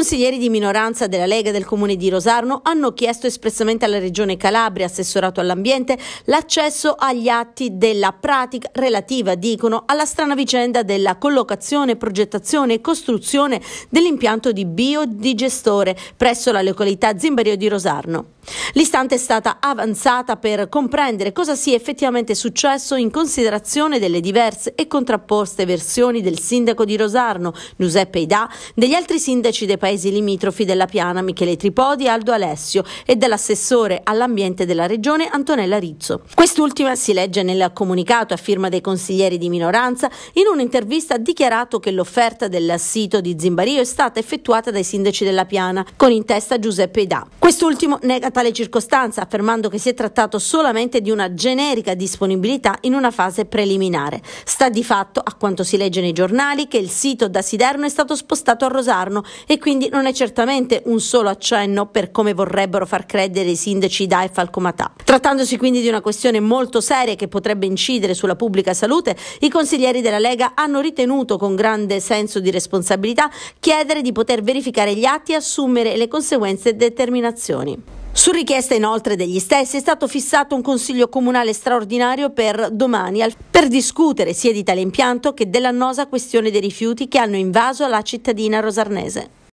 consiglieri di minoranza della Lega del Comune di Rosarno hanno chiesto espressamente alla Regione Calabria, assessorato all'ambiente, l'accesso agli atti della pratica relativa, dicono, alla strana vicenda della collocazione, progettazione e costruzione dell'impianto di biodigestore presso la località Zimbario di Rosarno. L'istante è stata avanzata per comprendere cosa sia effettivamente successo in considerazione delle diverse e contrapposte versioni del sindaco di Rosarno, Giuseppe Idà, degli altri sindaci dei paesi limitrofi della Piana, Michele Tripodi e Aldo Alessio, e dell'assessore all'ambiente della regione, Antonella Rizzo. Quest'ultima si legge nel comunicato a firma dei consiglieri di minoranza, in un'intervista ha dichiarato che l'offerta del sito di Zimbario è stata effettuata dai sindaci della Piana, con in testa Giuseppe Idà. Quest'ultimo nega tale circostanza, affermando che si è trattato solamente di una generica disponibilità in una fase preliminare. Sta di fatto, a quanto si legge nei giornali, che il sito da Siderno è stato spostato a Rosarno e quindi non è certamente un solo accenno per come vorrebbero far credere i sindaci da e Falcomatà. Trattandosi quindi di una questione molto seria che potrebbe incidere sulla pubblica salute, i consiglieri della Lega hanno ritenuto con grande senso di responsabilità chiedere di poter verificare gli atti e assumere le conseguenze e determinazioni. Su richiesta inoltre degli stessi è stato fissato un consiglio comunale straordinario per domani per discutere sia di tale impianto che dell'annosa questione dei rifiuti che hanno invaso la cittadina rosarnese.